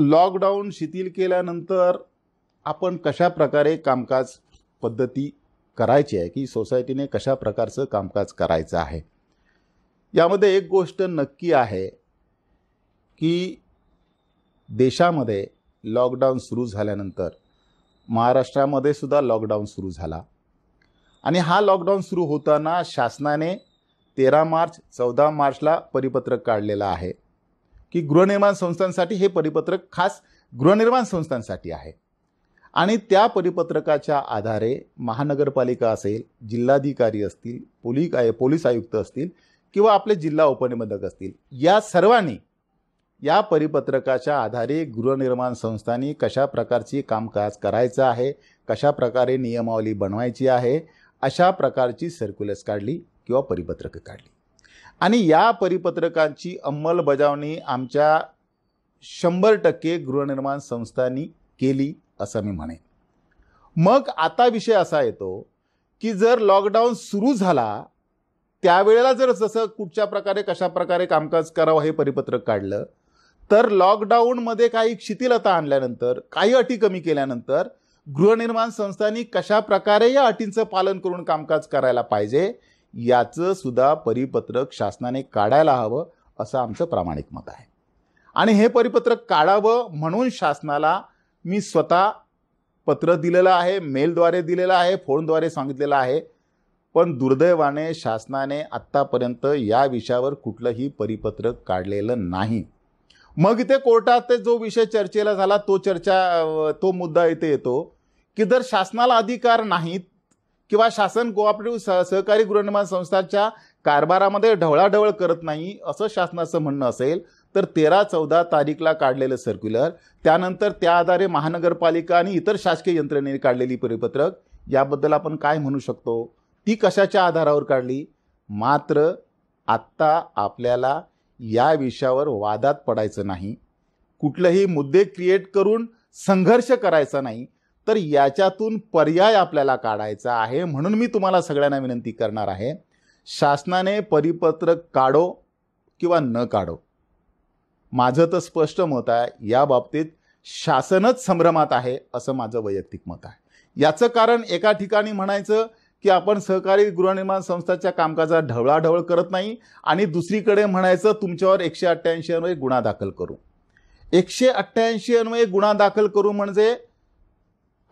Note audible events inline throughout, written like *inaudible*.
lockdown शिथिल केल्यानंतर आपण कशा प्रकारे कामकाज पद्धती करायची आहे की सोसायटीने कशा प्रकारचं कामकाज करायचं आहे यामध्ये एक गोष्ट नक्की आहे की देशामध्ये लॉकडाऊन सुरू झाल्यानंतर महाराष्ट्रामध्ये सुद्धा लॉकडाऊन सुरू झाला आणि हा लॉकडाऊन सुरू होताना शासनाने तेरा मार्च चौदा मार्चला परिपत्रक काढलेलं आहे की गृहनिर्माण संस्थांसाठी हे परिपत्रक खास गृहनिर्माण संस्थांसाठी आहे आणि त्या परिपत्रकाच्या आधारे महानगरपालिका असेल जिल्हाधिकारी असतील पोलीस आय पोलीस आयुक्त असतील किंवा आपले जिल्हा उपनिबंधक असतील या सर्वांनी या परिपत्रकाच्या आधारे गृहनिर्माण संस्थांनी कशा प्रकारची कामकाज करायचं आहे कशा प्रकारे नियमावली बनवायची आहे अशा प्रकारची सर्क्युलर्स काढली किंवा परिपत्रकं काढली आणि या परिपत्रकांची अंमलबजावणी आमच्या शंभर टक्के गृहनिर्माण संस्थांनी केली असं मी म्हणेन मग आता विषय असा येतो की जर लॉकडाऊन सुरू झाला त्यावेळेला जर जसं कुठच्या प्रकारे कशा प्रकारे कामकाज करावं हे परिपत्रक काढलं तर लॉकडाऊनमध्ये काही शिथिलता आणल्यानंतर काही अटी कमी केल्यानंतर गृहनिर्माण संस्थांनी कशा प्रकारे या अटींचं पालन करून कामकाज करायला पाहिजे याचं सुद्धा परिपत्रक शासनाने काढायला हवं असं आमचं प्रामाणिक मत आहे आणि हे परिपत्रक काढावं म्हणून शासनाला मी स्वतः पत्र दिलेलं आहे मेलद्वारे दिलेलं आहे फोनद्वारे सांगितलेलं आहे पण दुर्दैवाने शासनाने आत्तापर्यंत या विषयावर कुठलंही परिपत्रक काढलेलं नाही मग इथे कोर्टात जो विषय चर्चेला झाला तो चर्चा तो मुद्दा इथे येतो की जर शासनाला अधिकार नाहीत किंवा शासन कोऑपरेटिव्ह सहकारी गृहनिर्माण संस्थांच्या कारभारामध्ये ढवळाढवळ करत नाही असं शासनाचं म्हणणं असेल तर तेरा चौदा तारीखला काढलेलं सर्क्युलर त्यानंतर त्या आधारे महानगरपालिका आणि इतर शासकीय यंत्रणेने काढलेली परिपत्रक याबद्दल आपण काय म्हणू शकतो ती कशाच्या आधारावर काढली मात्र आत्ता आपल्याला या विषयावर वादात पडायचं नाही कुठलंही मुद्दे क्रिएट करून संघर्ष करायचा नाही तर याच्यातून पर्याय आपल्याला काढायचा आहे म्हणून मी तुम्हाला सगळ्यांना विनंती करणार आहे शासनाने परिपत्रक काढो किंवा न काढो माझं तर स्पष्ट मत आहे या बाबतीत शासनच संभ्रमात आहे असं माझं वैयक्तिक मत आहे याचं कारण एका ठिकाणी म्हणायचं की आपण सहकारी गृहनिर्माण संस्थाच्या कामकाजात ढवळाढवळ करत नाही आणि दुसरीकडे म्हणायचं तुमच्यावर एकशे अठ्ठ्याऐंशी अन्वये गुन्हा दाखल करू एकशे अठ्ठ्याऐंशी अन्वये गुन्हा दाखल करू म्हणजे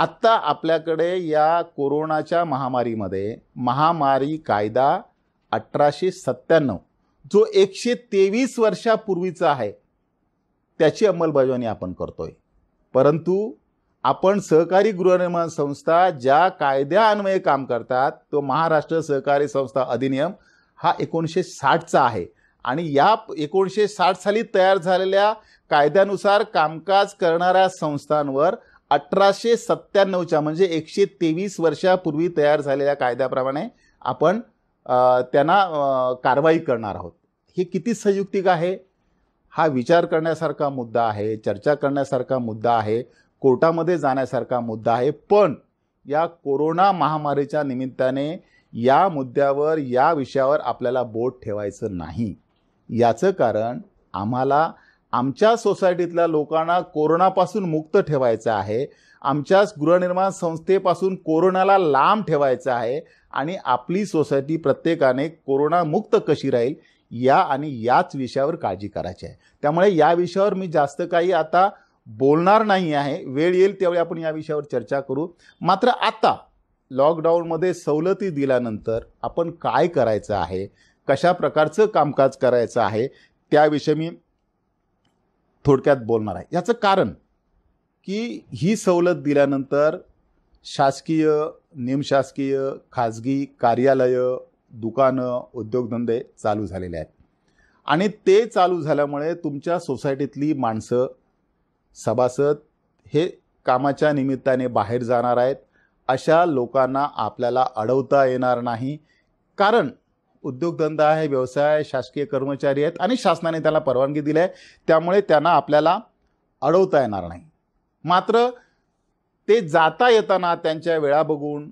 आत्ता आपल्याकडे या कोरोनाच्या महामारीमध्ये महामारी कायदा अठराशे सत्त्याण्णव जो एकशे तेवीस वर्षापूर्वीचा आहे त्याची अंमलबजावणी आपण करतोय परंतु आपण सहकारी गृहनिर्माण संस्था ज्या कायद्यान्वये काम करतात तो महाराष्ट्र सहकारी संस्था अधिनियम हा एकोणीसशे साठचा आहे आणि या एकोणीसशे साठ साली तयार झालेल्या कायद्यानुसार कामकाज करणाऱ्या संस्थांवर अठराशे सत्त्याण्णवच्या म्हणजे एकशे तेवीस वर्षापूर्वी तयार झालेल्या कायद्याप्रमाणे आपण त्यांना कारवाई करणार आहोत हे किती संयुक्तिक आहे हा विचार करण्यासारखा मुद्दा आहे चर्चा करण्यासारखा मुद्दा आहे कोर्टामध्ये जाण्यासारखा मुद्दा आहे पण या कोरोना महामारीच्या निमित्ताने या मुद्द्यावर या विषयावर आपल्याला बोट ठेवायचं नाही याचं कारण आम्हाला आमच्या सोसायटीतल्या लोकांना कोरोनापासून मुक्त ठेवायचं आहे आमच्याच गृहनिर्माण संस्थेपासून कोरोनाला लांब ठेवायचं आहे आणि आपली सोसायटी प्रत्येकाने कोरोनामुक्त कशी राहील या आणि याच विषयावर काळजी करायची आहे त्यामुळे या विषयावर मी जास्त काही आता बोलणार नाही आहे वेळ येईल त्यावेळी आपण या विषयावर चर्चा करू मात्र आता लॉकडाऊनमध्ये सवलती दिल्यानंतर आपण काय करायचं आहे कशा प्रकारचं कामकाज करायचं आहे त्याविषयी मी थोडक्यात बोलणार आहे याचं कारण की ही सवलत दिल्यानंतर शासकीय निमशासकीय खाजगी कार्यालयं दुकानं उद्योगधंदे चालू झालेले आहेत आणि ते चालू झाल्यामुळे तुमच्या सोसायटीतली माणसं सभासद हे कामाच्या निमित्ताने बाहेर जाणार आहेत अशा लोकांना आपल्याला अडवता येणार नाही कारण उद्योगधंदा आहे व्यवसाय शासकीय कर्मचारी आहेत आणि शासनाने त्याला परवानगी दिली आहे त्यामुळे त्यांना आपल्याला अडवता येणार नाही मात्र ते जाता येताना त्यांच्या वेळा बघून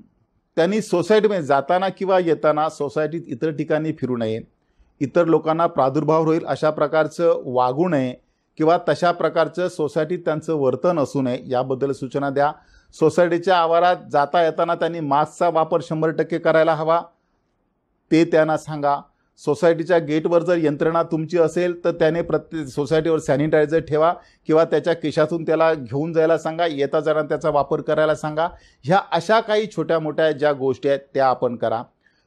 त्यांनी सोसायटीमध्ये जाताना किंवा येताना सोसायटीत इतर ठिकाणी फिरू नये इतर लोकांना प्रादुर्भाव होईल अशा प्रकारचं वागू नये किंवा तशा प्रकारचं सोसायटीत त्यांचं वर्तन असू नये याबद्दल सूचना द्या सोसायटीच्या आवारात जाता येताना त्यांनी मास्कचा वापर शंभर टक्के करायला हवा ते त्यांना सांगा सोसायटीच्या गेटवर जर यंत्रणा तुमची असेल तर त्याने प्रत्येक सोसायटीवर सॅनिटायझर ठेवा किंवा त्याच्या केशातून त्याला घेऊन जायला सांगा येता जाणार त्याचा वापर करायला सांगा ह्या अशा काही छोट्या मोठ्या ज्या गोष्टी आहेत त्या आपण करा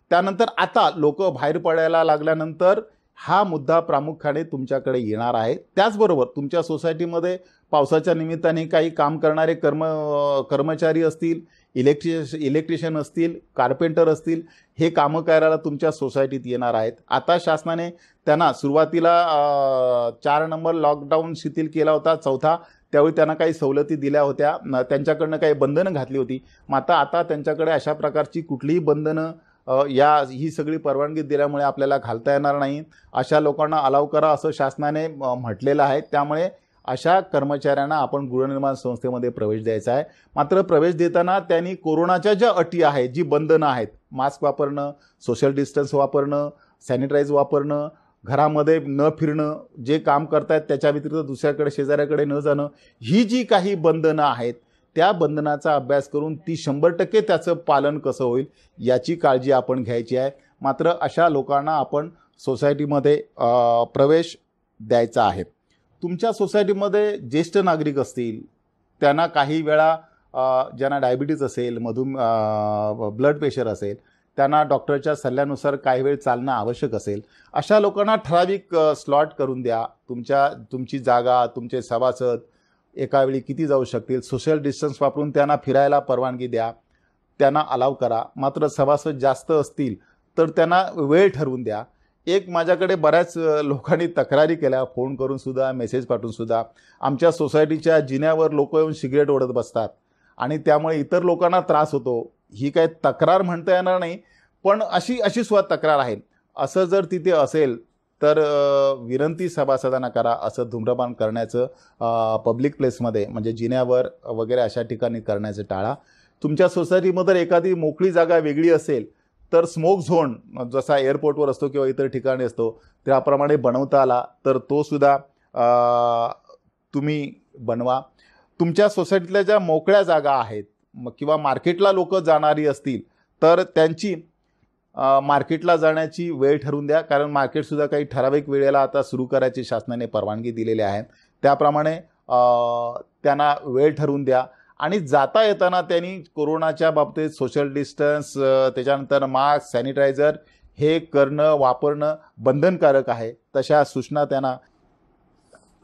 त्यानंतर आता लोक बाहेर पडायला लागल्यानंतर हा मुद्दा प्रामुख्याने तुमच्याकडे येणार आहे त्याचबरोबर तुमच्या सोसायटीमध्ये पावसाच्या निमित्ताने काही काम करणारे कर्म कर्मचारी असतील इलेक्ट्रिश इलेक्ट्रिशियन असतील कार्पेंटर असतील हे कामं करायला तुमच्या सोसायटीत येणार आहेत आता शासनाने त्यांना सुरुवातीला चार नंबर लॉकडाऊन शिथिल केला होता चौथा त्यावेळी त्यांना काही सवलती दिल्या होत्या त्यांच्याकडनं काही बंधनं घातली होती मात्र आता त्यांच्याकडे अशा प्रकारची कुठलीही बंधनं या ही सगळी परवानगी दिल्यामुळे आपल्याला घालता येणार नाही अशा लोकांना अलाव करा असं शासनाने म्हटलेलं आहे त्यामुळे अशा कर्मचाऱ्यांना आपण गृहनिर्माण संस्थेमध्ये प्रवेश द्यायचा आहे मात्र प्रवेश देताना त्यांनी कोरोनाच्या ज्या अटी आहेत जी बंधनं आहेत मास्क वापरणं सोशल डिस्टन्स वापरणं सॅनिटाईज वापरणं घरामध्ये न फिरणं जे काम करतायत त्याच्या व्यतिरिक्त दुसऱ्याकडे शेजाऱ्याकडे न जाणं ही जी काही बंधनं आहेत त्या बंधनाचा अभ्यास करून ती शंभर टक्के त्याचं पालन कसं होईल याची काळजी आपण घ्यायची आहे मात्र अशा लोकांना आपण सोसायटीमध्ये प्रवेश द्यायचा आहे तुमच्या सोसायटीमध्ये ज्येष्ठ नागरिक असतील त्यांना काही वेळा ज्यांना डायबिटीज असेल मधुम ब्लड प्रेशर असेल त्यांना डॉक्टरच्या सल्ल्यानुसार काही वेळ चालणं आवश्यक असेल अशा लोकांना ठराविक स्लॉट करून द्या तुमच्या तुमची जागा तुमचे सभासद एकावेळी किती जाऊ शकतील सोशल डिस्टन्स वापरून त्यांना फिरायला परवानगी द्या त्यांना अलाव करा मात्र सभासद जास्त असतील तर त्यांना वेळ ठरवून द्या एक माझ्याकडे बऱ्याच लोकांनी तक्रारी केल्या फोन करूनसुद्धा मेसेज पाठवूनसुद्धा आमच्या सोसायटीच्या जिन्यावर लोक येऊन सिगरेट ओढत बसतात आणि त्यामुळे इतर लोकांना त्रास होतो ही काय तक्रार म्हणता येणार नाही पण अशी अशी सुद्धा तक्रार आहे असं जर तिथे असेल तर विनंती सभासदांना करा असं धूम्रपान करण्याचं पब्लिक प्लेसमध्ये म्हणजे जिन्यावर वगैरे अशा ठिकाणी करण्याचं टाळा तुमच्या सोसायटीमध्ये एखादी मोकळी जागा वेगळी असेल तर स्मोक झोन जसा एअरपोर्टवर असतो किंवा इतर ठिकाणी असतो त्याप्रमाणे बनवता आला तर तो सुद्धा तुम्ही बनवा तुमच्या सोसायटीतल्या ज्या मोकळ्या जागा आहेत किंवा मार्केटला लोक जाणारी असतील तर त्यांची मार्केटला जाण्याची वेळ ठरवून द्या कारण मार्केटसुद्धा काही ठराविक वेळेला आता सुरू करायची शासनाने परवानगी दिलेली आहे त्याप्रमाणे त्यांना वेळ ठरवून द्या आणि जाता येताना त्यांनी कोरोनाच्या बाबतीत सोशल डिस्टन्स त्याच्यानंतर मास्क सॅनिटायझर हे करणं वापरणं बंधनकारक आहे तशा सूचना त्यांना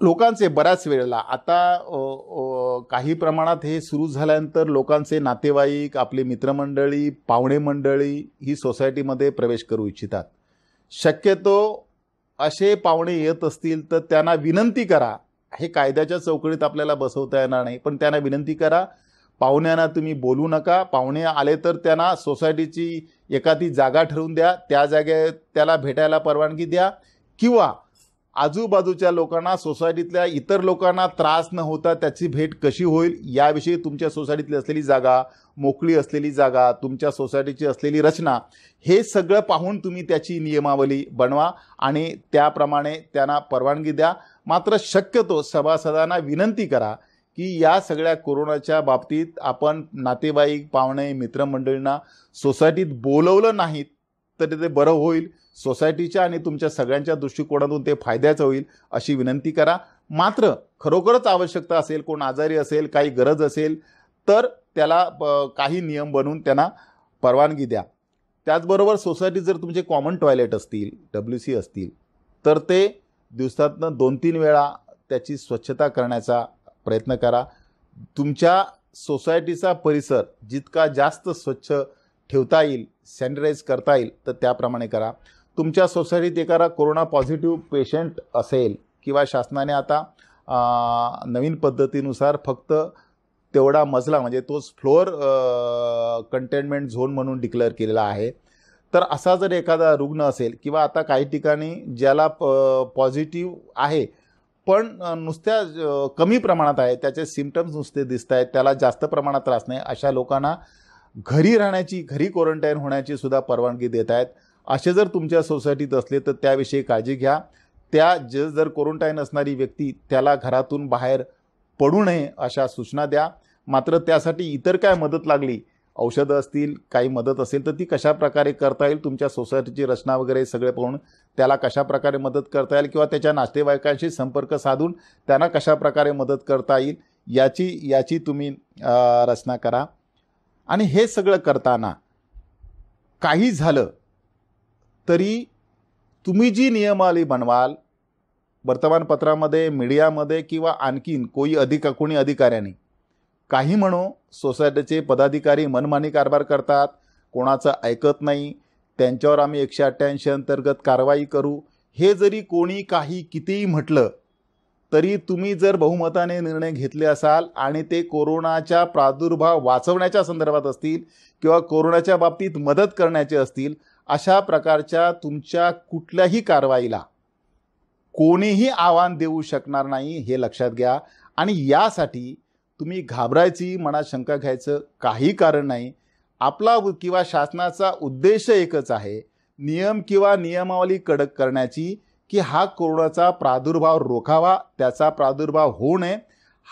लोकांचे बऱ्याच वेळेला आता काही प्रमाणात हे सुरू झाल्यानंतर लोकांचे नातेवाईक आपली मित्रमंडळी पाहुणे मंडळी ही सोसायटीमध्ये प्रवेश करू इच्छितात शक्यतो असे पाहुणे येत असतील तर त्यांना विनंती करा हे कायद्याच्या चौकडीत आपल्याला बसवता येणार नाही पण त्यांना विनंती करा पाहुण्यांना तुम्ही बोलू नका पाहुणे आले तर त्यांना सोसायटीची एखादी जागा ठरवून द्या त्या जागे त्याला भेटायला परवानगी द्या किंवा आजूबाजूच्या लोकांना सोसायटीतल्या इतर लोकांना त्रास न होता त्याची भेट कशी होईल याविषयी तुमच्या सोसायटीतली असलेली जागा मोकळी असलेली जागा तुमच्या सोसायटीची असलेली रचना हे सगळं पाहून तुम्ही त्याची नियमावली बनवा आणि त्याप्रमाणे त्यांना परवानगी द्या मात्र शक्यतो सभासदांना विनंती करा की या सगळ्या कोरोनाच्या बाबतीत आपण नातेवाईक पाहुणे मित्रमंडळींना सोसायटीत बोलवलं नाहीत तर ते बरं होईल सोसायटीच्या आणि तुमच्या सगळ्यांच्या दृष्टिकोनातून ते फायद्याचं होईल अशी विनंती करा मात्र खरोखरच आवश्यकता असेल कोण आजारी असेल काही गरज असेल तर त्याला काही नियम बनवून त्यांना परवानगी द्या त्याचबरोबर सोसायटीत जर तुमचे कॉमन टॉयलेट असतील डब्ल्यू सी असतील तर ते दिवसातनं दोन तीन वेळा त्याची स्वच्छता करण्याचा प्रयत्न करा तुमच्या सोसायटीचा परिसर जितका जास्त स्वच्छ ठेवता येईल सॅनिटाईज करता येईल तर त्याप्रमाणे करा तुमच्या सोसायटीत एखादा कोरोना पॉझिटिव्ह पेशंट असेल किंवा शासनाने आता नवीन पद्धतीनुसार फक्त तेवढा मजला म्हणजे तोच फ्लोअर कंटेनमेंट झोन म्हणून डिक्लेअर केलेला आहे तर असा जर एखादा रुग्ण असेल किंवा आता काही ठिकाणी ज्याला प पॉझिटिव्ह आहे पण नुसत्या कमी प्रमाणात आहे त्याचे सिमटम्स नुसते दिसत आहेत त्याला जास्त प्रमाणात त्रास नाही अशा लोकांना घरी राहण्याची घरी क्वारंटाईन होण्याची सुद्धा परवानगी देत आहेत असे जर तुमच्या सोसायटीत असले तर त्याविषयी काळजी घ्या त्या जे जर क्वारंटाईन असणारी व्यक्ती त्याला घरातून बाहेर पडू नये अशा सूचना द्या मात्र त्यासाठी इतर काय मदत लागली औषधं असतील काही मदत असेल तर ती कशा प्रकारे करता येईल तुमच्या सोसायटीची रचना वगैरे सगळे पाहून त्याला कशा प्रकारे मदत करता येईल किंवा त्याच्या नातेवाईकांशी संपर्क साधून त्यांना कशा प्रकारे मदत करता येईल याची याची तुम्ही रचना करा आणि हे सगळं करताना काही झालं तरी तुम्ही जी नियमावली बनवाल वर्तमानपत्रामध्ये मीडियामध्ये किंवा आणखीन कोई अधिक कोणी अधिकाऱ्यांनी काही म्हणो सोसायटीचे पदाधिकारी मनमानी कारभार करतात कोणाचं ऐकत नाही त्यांच्यावर आम्ही एकशे अठ्ठ्याऐंशी अंतर्गत कारवाई करू हे जरी कोणी काही कितीही म्हटलं तरी तुम्ही जर बहुमताने निर्णय घेतले असाल आणि ते कोरोनाच्या प्रादुर्भाव वाचवण्याच्या संदर्भात असतील किंवा कोरोनाच्या बाबतीत मदत करण्याचे असतील अशा प्रकारच्या तुमच्या कुठल्याही कारवाईला कोणीही आव्हान देऊ शकणार नाही हे लक्षात घ्या आणि यासाठी तुम्ही घाबरायची मनात शंका घ्यायचं काही कारण नाही आपला किंवा शासनाचा उद्देश एकच आहे नियम किंवा नियमावली कडक करण्याची की हा कोरोनाचा प्रादुर्भाव रोखावा त्याचा प्रादुर्भाव होऊ नये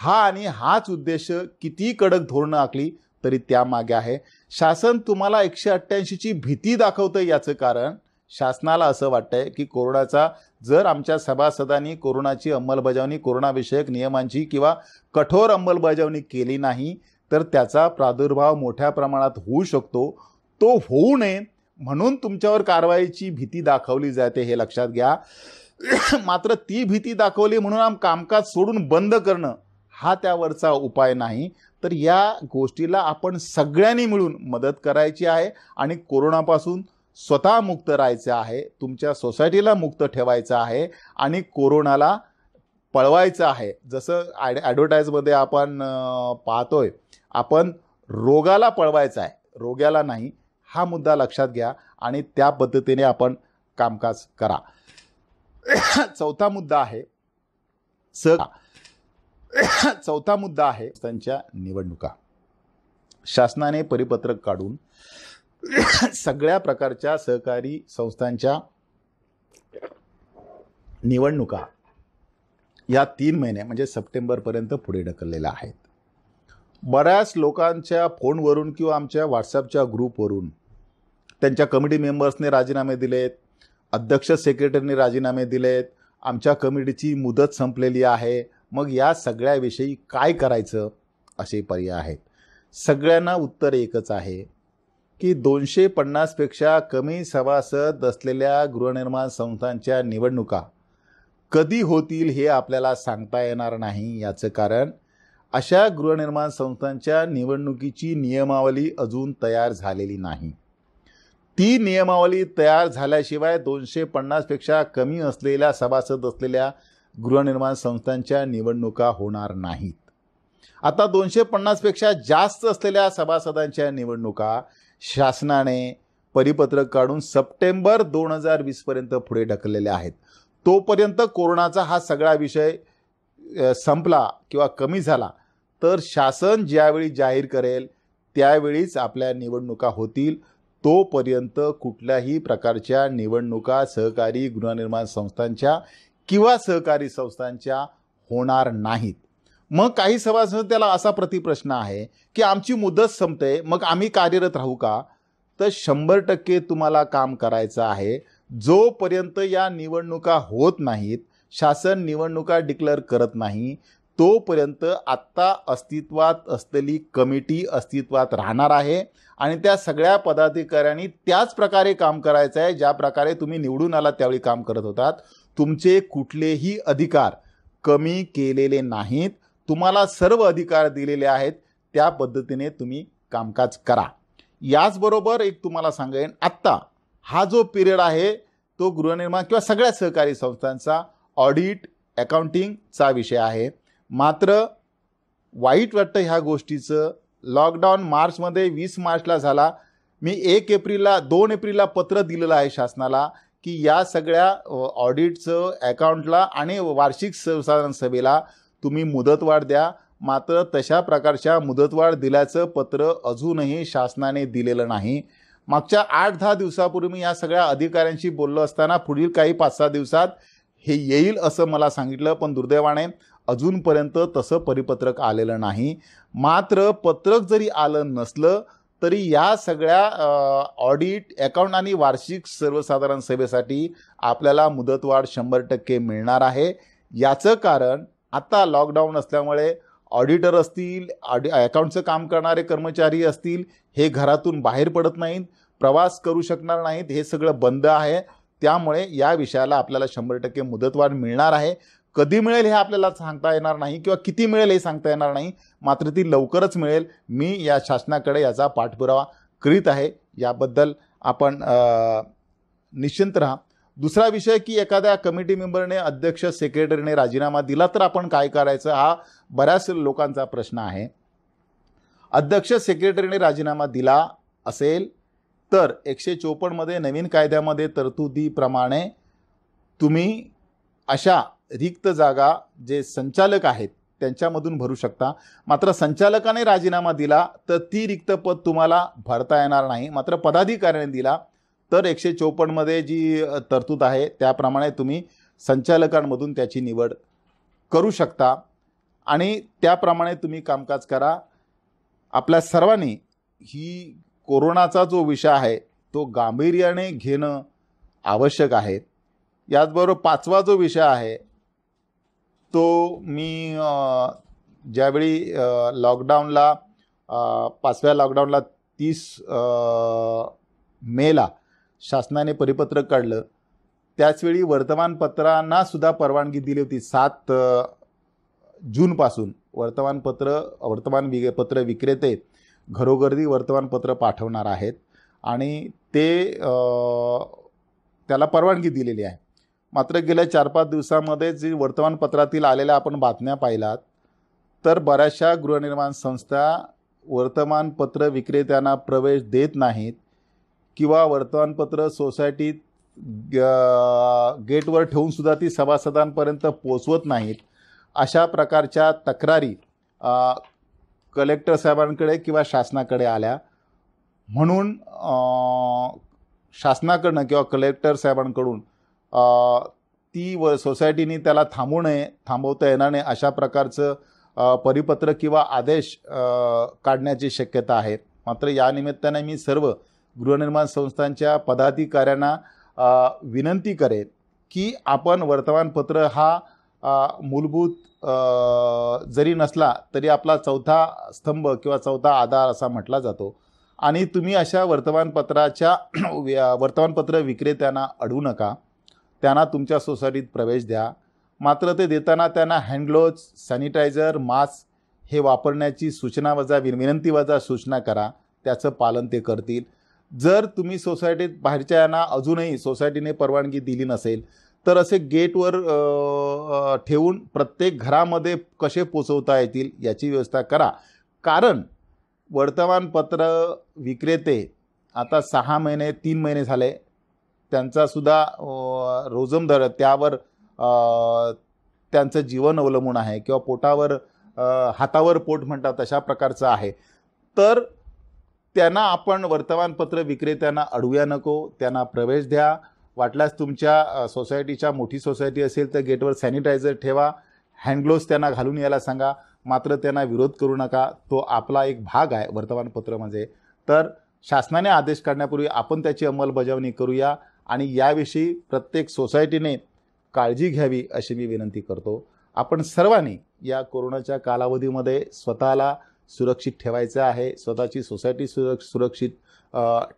हा आणि हाच उद्देश किती कडक धोरणं आखली तरी त्यामागे आहे शासन तुम्हाला एकशे अठ्ठ्याऐंशीची भीती दाखवतं याचं कारण शासनाला असं वाटतंय की कोरोनाचा जर आमच्या सभासदांनी कोरोनाची अंमलबजावणी कोरोनाविषयक नियमांची किंवा कठोर अंमलबजावणी केली नाही तर त्याचा प्रादुर्भाव मोठ्या प्रमाणात होऊ शकतो तो होऊ नये म्हणून तुमच्यावर कारवाईची भीती दाखवली जाते हे लक्षात घ्या *clears throat* मात्र ती भीती दाखवली म्हणून आम कामकाज सोडून बंद करणं हा त्यावरचा उपाय नाही तर या गोष्टीला आपण सगळ्यांनी मिळून मदत करायची आहे आणि कोरोनापासून स्वतः मुक्त राहायचं आहे तुमच्या सोसायटीला मुक्त ठेवायचं आहे आणि कोरोनाला पळवायचं आहे जसं ॲड ॲडव्हर्टाईजमध्ये आपण पाहतोय आपण रोगाला पळवायचं आहे रोग्याला नाही हा मुद्दा लक्षात घ्या आणि त्या पद्धतीने आपण कामकाज करा *coughs* चौथा मुद्दा आहे स *coughs* चौथा मुद्दा आहे त्यांच्या निवडणुका शासनाने परिपत्रक काढून *coughs* सगळ्या प्रकारच्या सहकारी संस्थांच्या निवडणुका या तीन महिने म्हणजे सप्टेंबरपर्यंत पुढे ढकललेल्या आहेत बऱ्याच लोकांच्या फोनवरून किंवा आमच्या व्हॉट्सअपच्या ग्रुपवरून त्यांच्या कमिटी मेंबर्सने राजीनामे दिलेत अध्यक्ष सेक्रेटरीने राजीनामे दिलेत आमच्या कमिटीची मुदत संपलेली आहे मग या सगळ्याविषयी काय करायचं असे पर्याय आहेत सगळ्यांना उत्तर एकच आहे की दोनशे पन्नासपेक्षा कमी सभासद असलेल्या गृहनिर्माण संस्थांच्या निवडणुका कधी होतील हे आपल्याला सांगता येणार नाही याचं कारण अशा गृहनिर्माण संस्थांच्या निवडणुकीची नियमावली अजून तयार झालेली नाही ती नियमावली तयार झाल्याशिवाय दोनशे पन्नासपेक्षा कमी असलेल्या सभासद असलेल्या गृहनिर्माण संस्थांच्या निवडणुका होणार नाहीत आता दोनशे पन्नासपेक्षा जास्त असलेल्या सभासदांच्या निवडणुका शासनाने परिपत्रक काढून सप्टेंबर दोन हजार वीसपर्यंत पुढे ढकललेल्या आहेत तोपर्यंत कोरोनाचा हा सगळा विषय संपला किंवा कमी झाला तर शासन ज्यावेळी जाहीर करेल त्यावेळीच आपल्या निवडणुका होतील तोपर्यंत कुठल्याही प्रकारच्या निवडणुका सहकारी गृहनिर्माण संस्थांच्या किंवा सहकारी संस्थांच्या होणार नाहीत मग काही सभासद त्याला असा प्रतिप्रश्न आहे की आमची मुदत संपते मग आम्ही कार्यरत राहू का तर शंभर टक्के तुम्हाला काम करायचं आहे जोपर्यंत या निवडणुका होत नाहीत शासन निवडणुका डिक्लेअर करत नाही तोपर्यंत आत्ता अस्तित्वात असलेली कमिटी अस्तित्वात राहणार आहे आणि त्या सगळ्या पदाधिकाऱ्यांनी त्याच प्रकारे काम करायचं आहे ज्या प्रकारे तुम्ही निवडून आला त्यावेळी काम करत होतात तुमचे कुठलेही अधिकार कमी केलेले नाहीत तुम्हाला सर्व अधिकार दिलेले आहेत त्या पद्धतीने तुम्ही कामकाज करा याचबरोबर एक तुम्हाला सांगेन आत्ता हा जो पिरियड आहे तो गृहनिर्माण किंवा सगळ्या सहकारी संस्थांचा ऑडिट अकाउंटिंगचा विषय आहे मात्र वाईट वाटतं ह्या गोष्टीचं लॉकडाऊन मार्चमध्ये वीस मार्चला झाला मी एक एप्रिलला दोन एप्रिलला पत्र दिलेलं आहे शासनाला की या सगळ्या ऑडिटचं अकाउंटला आणि वार्षिक सर्वसाधारण सभेला तुम्ही मुदतवाढ द्या मात्र तशा प्रकारच्या मुदतवाढ दिल्याचं पत्र अजूनही शासनाने दिलेलं नाही मागच्या आठ दहा दिवसापूर्वी मी या सगळ्या अधिकाऱ्यांशी बोललो असताना पुढील काही पाच सहा दिवसात हे येईल असं मला सांगितलं पण दुर्दैवाने अजूनपर्यंत तसं परिपत्रक आलेलं नाही मात्र पत्रक जरी आलं नसलं तरी या सगळ्या ऑडिट अकाउंट आणि वार्षिक सर्वसाधारण सभेसाठी आपल्याला मुदतवाढ शंभर टक्के मिळणार आहे याचं कारण आता लॉकडाऊन असल्यामुळे ऑडिटर असतील ऑडि अकाउंटचं काम करणारे कर्मचारी असतील हे घरातून बाहेर पडत नाहीत प्रवास करू शकणार नाहीत हे सगळं बंद आहे त्यामुळे या विषयाला आपल्याला शंभर टक्के मुदतवाढ मिळणार आहे कधी मिळेल हे आपल्याला सांगता येणार नाही किंवा किती मिळेल हे सांगता येणार नाही मात्र ती लवकरच मिळेल मी या शासनाकडे याचा पाठपुरावा करीत आहे याबद्दल आपण निश्चिंत राहा दुसरा विषय की एखाद्या कमिटी मेंबरने अध्यक्ष सेक्रेटरीने राजीनामा दिला तर आपण काय करायचं हा बऱ्याच लोकांचा प्रश्न आहे अध्यक्ष सेक्रेटरीने राजीनामा दिला असेल तर एकशे चोपन्नमध्ये नवीन कायद्यामध्ये तरतुदीप्रमाणे तुम्ही अशा रिक्त जागा जे संचालक आहेत त्यांच्यामधून भरू शकता मात्र संचालकाने राजीनामा दिला तर ती रिक्त पद तुम्हाला भरता येणार नाही मात्र पदाधिकाऱ्याने दिला तर एकशे चौपन्नमध्ये जी तरतूद आहे त्याप्रमाणे तुम्ही संचालकांमधून त्याची निवड करू शकता आणि त्याप्रमाणे तुम्ही कामकाज करा आपल्या सर्वांनी ही कोरोनाचा जो विषय आहे तो गांभीर्याने घेणं आवश्यक आहे याचबरोबर पाचवा जो विषय आहे तो मी ज्यावेळी लॉकडाऊनला पाचव्या लॉकडाऊनला तीस मेला शासनाने परिपत्रक काढलं त्याचवेळी वर्तमानपत्रांनासुद्धा परवानगी दिली होती सात जूनपासून वर्तमानपत्र वर्तमान वि पत्र विक्रेते घरोघरी वर्तमानपत्र पाठवणार आहेत आणि ते त्याला परवानगी दिलेली आहे मात्र गेल्या चार पाच दिवसामध्ये जी वर्तमानपत्रातील आलेल्या आपण बातम्या पाहिलात तर बऱ्याचशा गृहनिर्माण संस्था वर्तमानपत्र विक्रेत्यांना प्रवेश देत नाहीत किंवा वर्तमानपत्र सोसायटीत गेटवर ठेवूनसुद्धा ती सभासदांपर्यंत पोचवत नाहीत अशा प्रकारच्या तक्रारी कलेक्टर साहेबांकडे किंवा शासनाकडे आल्या म्हणून शासनाकडनं किंवा कलेक्टर साहेबांकडून ती व सोसायटीनी त्याला थांबू नये थांबवता येणार नाही अशा प्रकारचं परिपत्र किंवा आदेश काढण्याची शक्यता आहे मात्र या निमित्ताने मी सर्व गृहनिर्माण संस्थांच्या पदाधिकाऱ्यांना विनंती करेन की आपण वर्तमानपत्र हा मूलभूत जरी नसला तरी आपला चौथा स्तंभ किंवा चौथा आधार असा म्हटला जातो आणि तुम्ही अशा वर्तमानपत्राच्या *clears throat* वर्तमानपत्र विक्रेत्यांना अडवू नका त्यांना तुमच्या सोसायटीत प्रवेश द्या मात्र ते देताना त्यांना हँडग्लोज सॅनिटायझर मास्क हे वापरण्याची सूचना वजा विनंती वजा सूचना करा त्याचं पालन ते करतील जर तुम्ही सोसायटीत बाहेरच्यांना अजूनही सोसायटीने परवानगी दिली नसेल तर असे गेटवर ठेवून प्रत्येक घरामध्ये कसे पोचवता येतील याची व्यवस्था करा कारण वर्तमानपत्र विक्रेते आता सहा महिने तीन महिने झाले त्यांचासुद्धा रोजमदर त्यावर त्यांचं जीवन अवलंबून आहे किंवा पोटावर हातावर पोट म्हणतात अशा प्रकारचं आहे तर त्यांना आपण वर्तमानपत्र विक्रेत्यांना अडवूया नको त्यांना प्रवेश द्या वाटल्यास तुमच्या सोसायटीच्या मोठी सोसायटी असेल तर गेटवर सॅनिटायझर ठेवा हँडग्लोव्स त्यांना घालून यायला सांगा मात्र त्यांना विरोध करू नका तो आपला एक भाग आहे वर्तमानपत्र म्हणजे तर शासनाने आदेश काढण्यापूर्वी आपण त्याची अंमलबजावणी करूया आणि याविषयी प्रत्येक सोसायटीने काळजी घ्यावी अशी मी विनंती करतो आपण सर्वांनी या कोरोनाच्या कालावधीमध्ये स्वतःला सुरक्षित ठेवायचं आहे स्वतःची सोसायटी सुरक्ष सुरक्षित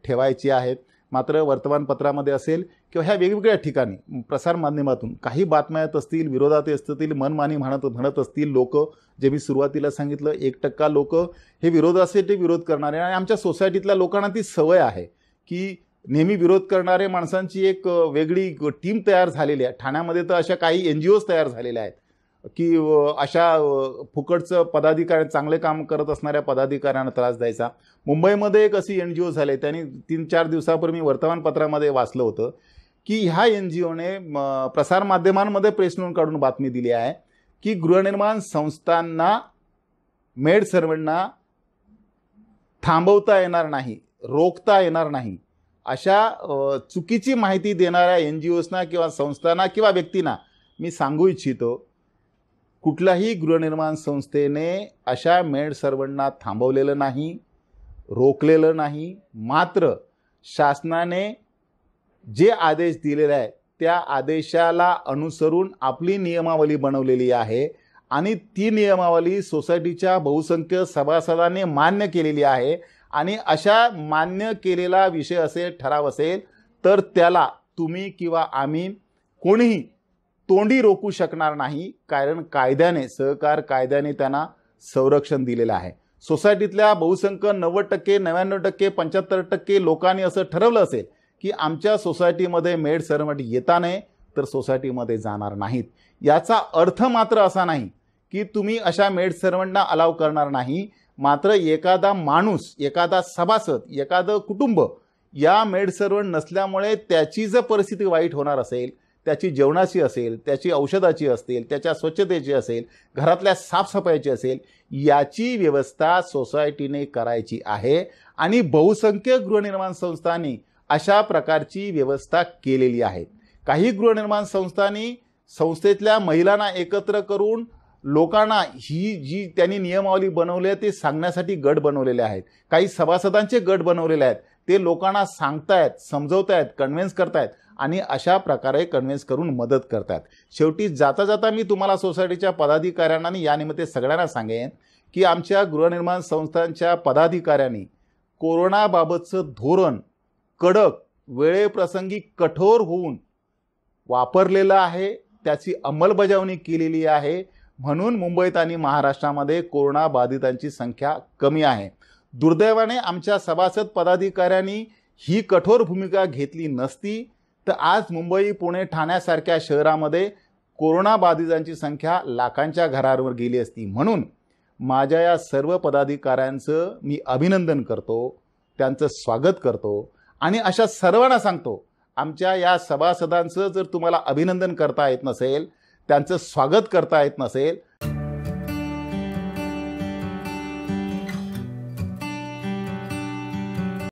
ठेवायची आहे मात्र वर्तमानपत्रामध्ये असेल किंवा ह्या वेगवेगळ्या ठिकाणी प्रसारमाध्यमातून काही बातम्या येत असतील विरोधात असतील मनमानी म्हणत म्हणत असतील लोक जे मी सुरुवातीला सांगितलं एक टक्का लोक हे ते विरोध करणारे आणि आमच्या सोसायटीतल्या लोकांना ती सवय आहे की नेहमी विरोध करणारे माणसांची एक वेगळी टीम तयार झालेली आहे ठाण्यामध्ये तर अशा काही एन जी ओज तयार झालेल्या आहेत की अशा फुकटचं पदाधिकाऱ्या चांगले काम करत असणाऱ्या पदाधिकाऱ्यांना त्रास द्यायचा मुंबईमध्ये एक अशी एन जी ओ झाली त्यांनी तीन चार दिवसापूर्वी मी वर्तमानपत्रामध्ये वाचलं होतं की ह्या एन जी ओने प्रसारमाध्यमांमध्ये प्रेस नोंद काढून बातमी दिली आहे की गृहनिर्माण संस्थांना मेड सर्वंटना थांबवता येणार नाही रोखता येणार नाही अशा चुकीची माहिती देणाऱ्या एन जी ओसना किंवा संस्थांना किंवा व्यक्तींना मी सांगू इच्छितो कुठल्याही गृहनिर्माण संस्थेने अशा मेड सर्वंटना थांबवलेलं नाही रोखलेलं नाही मात्र शासनाने जे आदेश दिलेले आहेत त्या आदेशाला अनुसरून आपली नियमावली बनवलेली आहे आणि ती नियमावली सोसायटीच्या बहुसंख्य सभासदांनी मान्य केलेली आहे आणि अशा मान्य केलेला विषय असेल ठराव असेल तर त्याला तुम्ही किंवा आम्ही कोणीही तोंडी रोखू शकणार नाही कारण कायद्याने सहकार कायद्याने त्यांना संरक्षण दिलेलं आहे सोसायटीतल्या बहुसंख्य नव्वद टक्के नव्याण्णव टक्के पंच्याहत्तर टक्के लोकांनी असं ठरवलं असेल की आमच्या सोसायटीमध्ये मेड सरमट येता नाही तर सोसायटीमध्ये जाणार नाहीत याचा अर्थ मात्र असा नाही की तुम्ही अशा मेड सर्वंटना अलाव करणार नाही मात्र एखादा माणूस एखादा सभासद एखादं कुटुंब या मेडसर्वंट नसल्यामुळे त्याची जर परिस्थिती वाईट होणार असेल त्याची जेवणाची असेल त्याची औषधाची असेल त्याच्या स्वच्छतेची असेल घरातल्या साफसफाईची असेल याची व्यवस्था सोसायटीने करायची आहे आणि बहुसंख्य गृहनिर्माण संस्थांनी अशा प्रकारची व्यवस्था केलेली आहे काही गृहनिर्माण संस्थांनी संस्थेतल्या महिलांना एकत्र करून लोकांना ही जी त्यांनी नियमावली बनवली आहे ते सांगण्यासाठी गट बनवलेले आहेत काही सभासदांचे गट बनवलेले आहेत ते लोकांना सांगतायत समजवतायत कन्व्हेन्स करतायत आणि अशा प्रकारे कन्व्हेन्स करून मदत करतात शेवटी जाता जाता मी तुम्हाला सोसायटीच्या पदाधिकाऱ्यांना आणि यानिमित्त सगळ्यांना सांगेन की आमच्या गृहनिर्माण संस्थांच्या पदाधिकाऱ्यांनी कोरोनाबाबतचं धोरण कडक वेळेप्रसंगी कठोर होऊन वापरलेलं आहे त्याची अंमलबजावणी केलेली आहे म्हणून मुंबईत आणि महाराष्ट्रामध्ये कोरोना बाधितांची संख्या कमी आहे दुर्दैवाने आमच्या सभासद पदाधिकाऱ्यांनी ही कठोर भूमिका घेतली नसती तर आज मुंबई पुणे ठाण्यासारख्या शहरामध्ये कोरोना बाधितांची संख्या लाखांच्या घरावर गेली असती म्हणून माझ्या या सर्व पदाधिकाऱ्यांचं मी अभिनंदन करतो त्यांचं स्वागत करतो आणि अशा सर्वांना सांगतो आमच्या या सभासदांचं जर तुम्हाला अभिनंदन करता येत नसेल त्यांचं स्वागत करता येत नसेल